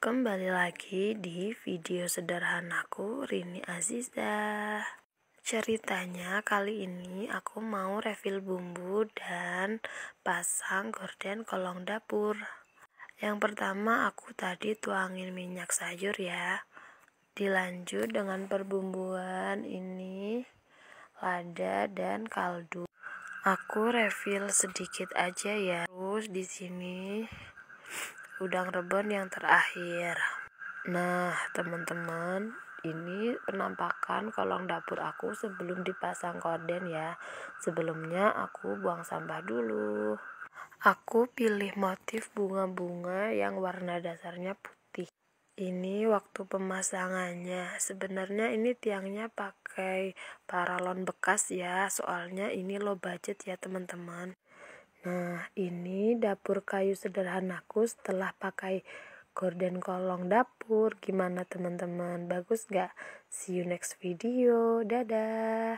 Kembali lagi di video sederhanaku Rini Azizah. Ceritanya kali ini aku mau refill bumbu dan pasang gorden kolong dapur. Yang pertama aku tadi tuangin minyak sayur ya. Dilanjut dengan perbumbuan ini lada dan kaldu. Aku refill sedikit aja ya. Terus di sini udang rebon yang terakhir nah teman-teman ini penampakan kolong dapur aku sebelum dipasang korden ya sebelumnya aku buang sampah dulu aku pilih motif bunga-bunga yang warna dasarnya putih ini waktu pemasangannya sebenarnya ini tiangnya pakai paralon bekas ya soalnya ini low budget ya teman-teman nah ini dapur kayu sederhanaku setelah pakai gorden kolong dapur. Gimana teman-teman? Bagus gak? See you next video. Dadah.